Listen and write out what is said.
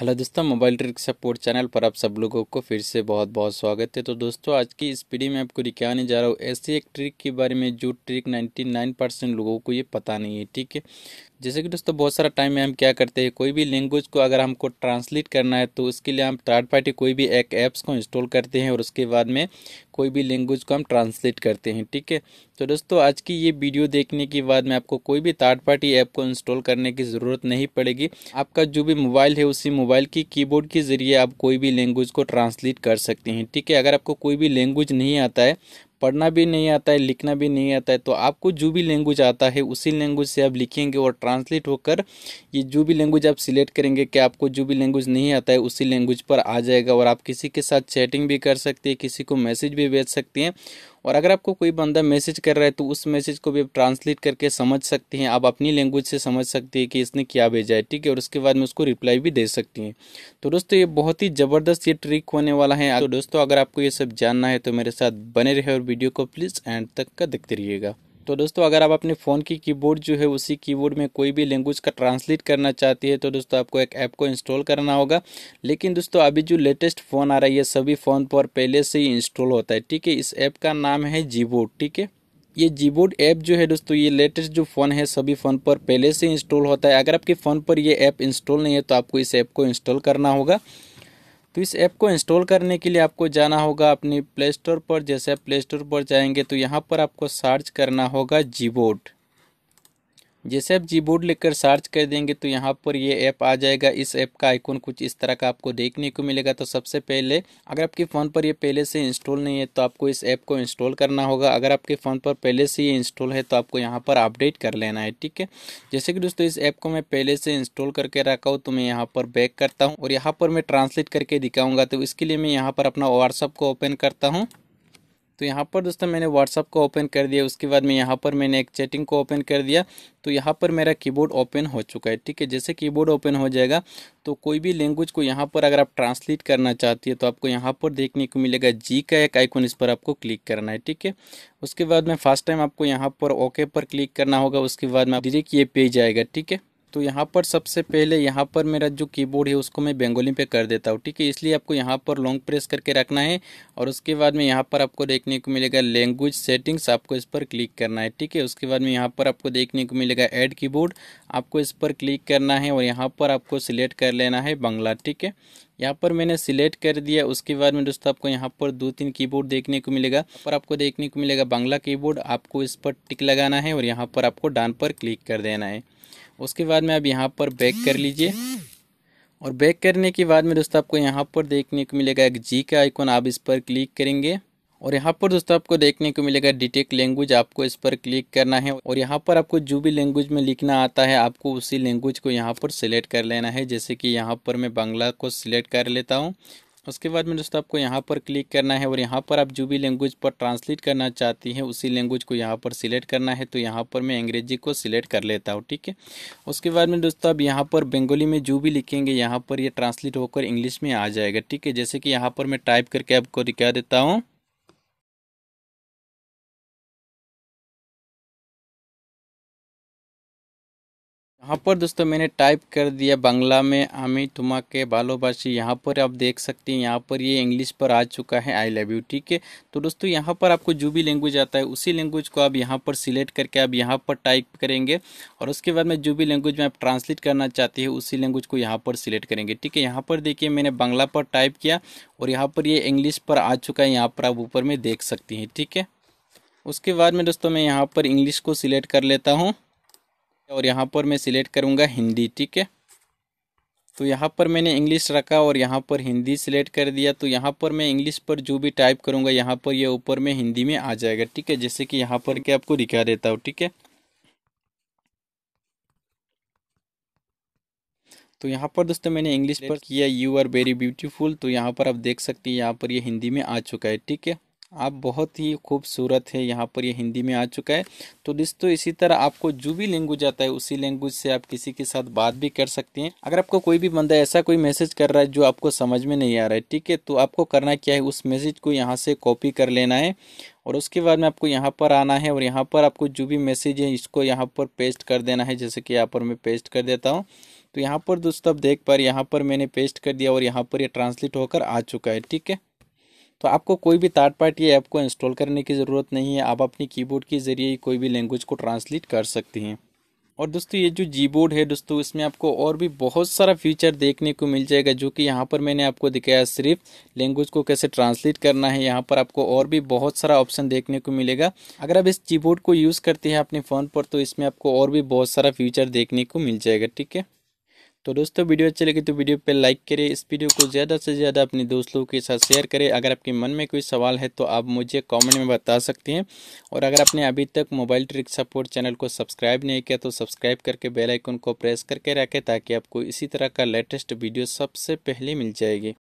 hello दोस्तों mobile trick support channel पर आप सब लोगों को फिर से बहुत बहुत स्वागत है तो दोस्तों आज की इस वीडियो में आपको दिखाने जा रहा हूँ ऐसी एक ट्रिक के बारे में जो ट्रिक 99 परसेंट लोगों को ये पता नहीं है ठीक है जैसे कि दोस्तों बहुत सारा टाइम में हम क्या करते हैं कोई भी लैंग्वेज को अगर हमको ट्रांसलेट करना है तो उसके लिए हम थर्ड पार्टी कोई भी एक ऐप्स को इंस्टॉल करते हैं और उसके बाद में कोई भी लैंग्वेज को हम ट्रांसलेट करते हैं ठीक है तो दोस्तों आज की ये वीडियो देखने के बाद में आपको कोई भी थर्ड पार्टी ऐप को इंस्टॉल करने की ज़रूरत नहीं पड़ेगी आपका जो भी मोबाइल है उसी मोबाइल की कीबोर्ड के ज़रिए आप कोई भी लैंग्वेज को ट्रांसलेट कर सकते हैं ठीक है अगर आपको कोई भी लैंग्वेज नहीं आता है पढ़ना भी नहीं आता है लिखना भी नहीं आता है तो आपको जो भी लैंग्वेज आता है उसी लैंग्वेज से आप लिखेंगे और ट्रांसलेट होकर ये जो भी लैंग्वेज आप सिलेक्ट करेंगे कि आपको जो भी लैंग्वेज नहीं आता है उसी लैंग्वेज पर आ जाएगा और आप किसी के साथ चैटिंग भी कर सकते हैं किसी को मैसेज भी भेज सकते हैं और अगर आपको कोई बंदा मैसेज कर रहा है तो उस मैसेज को भी आप ट्रांसलेट करके समझ सकते हैं आप अपनी लैंग्वेज से समझ सकते हैं कि इसने क्या भेजा है ठीक है और उसके बाद में उसको रिप्लाई भी दे सकती हैं तो दोस्तों ये बहुत ही ज़बरदस्त ये ट्रिक होने वाला है तो दोस्तों अगर आपको ये सब जानना है तो मेरे साथ बने रहे और वीडियो को प्लीज़ एंड तक का देखते रहिएगा तो दोस्तों अगर आप अपने फ़ोन की कीबोर्ड जो है उसी कीबोर्ड में कोई भी लैंग्वेज का ट्रांसलेट करना चाहती है तो दोस्तों आपको एक ऐप को इंस्टॉल करना होगा लेकिन दोस्तों अभी जो लेटेस्ट फ़ोन आ रही है सभी फ़ोन पर पहले से ही इंस्टॉल होता है ठीक है इस ऐप का नाम है जीबोर्ड ठीक है ये जीबोर्ड ऐप जो है दोस्तों ये लेटेस्ट जो फ़ोन है सभी फ़ोन पर पहले से इंस्टॉल होता है अगर आपके फ़ोन पर ये ऐप इंस्टॉल नहीं है तो आपको इस ऐप को इंस्टॉल करना होगा तो इस ऐप को इंस्टॉल करने के लिए आपको जाना होगा अपनी प्ले स्टोर पर जैसे आप प्ले स्टोर पर जाएंगे तो यहाँ पर आपको सर्च करना होगा जीबोट जैसे आप जी बोर्ड लिखकर सर्च कर देंगे तो यहाँ पर ये ऐप आ जाएगा इस ऐप का आइकन कुछ इस तरह का आपको देखने को मिलेगा तो सबसे पहले अगर आपके फ़ोन पर ये पहले से इंस्टॉल नहीं है तो आपको इस ऐप को इंस्टॉल करना होगा अगर आपके फ़ोन पर पहले से ये इंस्टॉल है तो आपको यहाँ पर अपडेट कर लेना है ठीक है जैसे कि दोस्तों इस ऐप को मैं पहले से इंस्टॉल करके रखा हूँ तो मैं यहाँ पर बैक करता हूँ और यहाँ पर मैं ट्रांसलेट करके दिखाऊँगा तो इसके लिए मैं यहाँ पर अपना व्हाट्सअप को ओपन करता हूँ तो यहाँ पर दोस्तों मैंने व्हाट्सअप को ओपन कर दिया उसके बाद में यहाँ पर मैंने एक चैटिंग को ओपन कर दिया तो यहाँ पर मेरा कीबोर्ड ओपन हो चुका है ठीक है जैसे कीबोर्ड ओपन हो जाएगा तो कोई भी लैंग्वेज को यहाँ पर अगर आप ट्रांसलेट करना चाहती है तो आपको यहाँ पर देखने को मिलेगा जी का एक आइकॉन इस पर आपको क्लिक करना है ठीक है उसके बाद में फर्स्ट टाइम आपको यहाँ पर ओके पर क्लिक करना होगा उसके बाद में डिरेक्ट ये पेज आएगा ठीक है तो यहाँ पर सबसे पहले यहाँ पर मेरा जो कीबोर्ड है उसको मैं बेंगोली पे कर देता हूँ ठीक है इसलिए आपको यहाँ पर लॉन्ग प्रेस करके रखना है और उसके बाद में यहाँ पर आपको देखने को मिलेगा लैंग्वेज सेटिंग्स आपको इस पर क्लिक करना है ठीक है उसके बाद में यहाँ पर आपको देखने को मिलेगा एड कीबोर्ड आपको इस पर क्लिक करना है और यहाँ पर आपको सिलेक्ट कर लेना है बांग्ला ठीक है यहाँ पर मैंने सिलेक्ट कर दिया उसके बाद में दोस्तों आपको यहाँ पर दो तीन कीबोर्ड देखने को मिलेगा पर आपको देखने को मिलेगा बांग्ला कीबोर्ड आपको इस पर टिक लगाना है और यहाँ पर आपको डान पर क्लिक कर देना है उसके बाद में आप यहाँ पर बैक कर लीजिए और बैक करने के बाद में दोस्तों आपको यहाँ पर देखने को मिलेगा एक जी का आइकॉन आप इस पर क्लिक करेंगे और यहाँ पर दोस्तों आपको देखने को मिलेगा डिटेक्ट लैंग्वेज आपको इस पर क्लिक करना है और यहाँ पर आपको जो भी लैंग्वेज में लिखना आता है आपको उसी लैंग्वेज को यहाँ पर सिलेक्ट कर लेना है जैसे कि यहाँ पर मैं बांग्ला को सिलेक्ट कर लेता हूँ उसके बाद में दोस्तों आपको यहाँ पर क्लिक करना है और यहाँ पर आप जो भी लैंग्वेज पर ट्रांसलेट करना चाहती हैं उसी लैंग्वेज को यहाँ पर सिलेक्ट करना है तो यहाँ पर मैं अंग्रेजी को सिलेक्ट कर लेता हूँ ठीक है उसके बाद में दोस्तों आप यहाँ पर बंगाली में जो भी लिखेंगे यहाँ पर ये यह ट्रांसलेट होकर इंग्लिश में आ जाएगा ठीक है जैसे कि यहाँ पर मैं टाइप करके आपको दिखा देता हूँ यहाँ पर दोस्तों मैंने टाइप कर दिया बांग्ला में आमी के बालोबाशी यहाँ पर आप देख सकते हैं यहाँ पर ये इंग्लिश पर आ चुका है आई लव यू ठीक है तो दोस्तों यहाँ पर आपको जो भी लैंग्वेज आता है उसी लैंग्वेज को आप यहाँ पर सिलेक्ट करके आप यहाँ पर टाइप करेंगे और उसके बाद में जो भी लैंग्वेज में आप ट्रांसलेट करना चाहते हैं उसी लैंग्वेज को यहाँ पर सिलेक्ट करेंगे ठीक है यहाँ पर देखिए मैंने बांग्ला पर टाइप किया और यहाँ पर ये इंग्लिश पर आ चुका है यहाँ पर आप ऊपर में देख सकती हैं ठीक है उसके बाद में दोस्तों मैं यहाँ पर इंग्लिश को सिलेक्ट कर लेता हूँ और यहाँ पर मैं सिलेक्ट करूँगा हिंदी ठीक है तो यहाँ पर मैंने इंग्लिश रखा और यहाँ पर हिंदी सिलेक्ट कर दिया तो यहाँ पर मैं इंग्लिश पर जो भी टाइप करूँगा यहाँ पर ये यह ऊपर में हिंदी में आ जाएगा ठीक है जैसे कि यहाँ पर के आपको दिखा देता हूँ ठीक है तो यहाँ पर दोस्तों मैंने इंग्लिश पर किया यू आर वेरी ब्यूटीफुल तो यहाँ पर आप देख सकते हैं यहाँ पर ये यह हिंदी में आ चुका है ठीक है आप बहुत ही खूबसूरत है यहाँ पर ये यह हिंदी में आ चुका है तो दोस्तों इसी तरह आपको जो भी लैंग्वेज आता है उसी लैंग्वेज से आप किसी के साथ बात भी कर सकते हैं अगर आपको कोई भी बंदा ऐसा कोई मैसेज कर रहा है जो आपको समझ में नहीं आ रहा है ठीक है तो आपको करना क्या है उस मैसेज को यहाँ से कॉपी कर लेना है और उसके बाद में आपको यहाँ पर आना है और यहाँ पर आपको जो भी मैसेज है इसको यहाँ पर पेस्ट कर देना है जैसे कि यहाँ पर मैं पेस्ट कर देता हूँ तो यहाँ पर दोस्तों आप देख पा रहे यहाँ पर मैंने पेस्ट कर दिया और यहाँ पर ये यह ट्रांसलेट होकर आ चुका है ठीक है तो आपको कोई भी थर्ड पार्टी ऐप को इंस्टॉल करने की ज़रूरत नहीं है आप अपनी कीबोर्ड के की ज़रिए कोई भी लैंग्वेज को ट्रांसलेट कर सकते हैं और दोस्तों ये जो जी बोर्ड है दोस्तों इसमें आपको और भी बहुत सारा फीचर देखने को मिल जाएगा जो कि यहाँ पर मैंने आपको दिखाया सिर्फ लैंग्वेज को कैसे ट्रांसलेट करना है यहाँ पर आपको और भी बहुत सारा ऑप्शन देखने को मिलेगा अगर आप इस जी बोर्ड को यूज़ करते हैं अपने फ़ोन पर तो इसमें आपको और भी बहुत सारा फीचर देखने को मिल जाएगा ठीक है तो दोस्तों वीडियो अच्छी लगी तो वीडियो पे लाइक करें इस वीडियो को ज़्यादा से ज़्यादा अपने दोस्तों के साथ शेयर करें अगर आपके मन में कोई सवाल है तो आप मुझे कमेंट में बता सकते हैं और अगर आपने अभी तक मोबाइल ट्रिक सपोर्ट चैनल को सब्सक्राइब नहीं किया तो सब्सक्राइब करके बेलाइकन को प्रेस करके रखें ताकि आपको इसी तरह का लेटेस्ट वीडियो सबसे पहले मिल जाएगी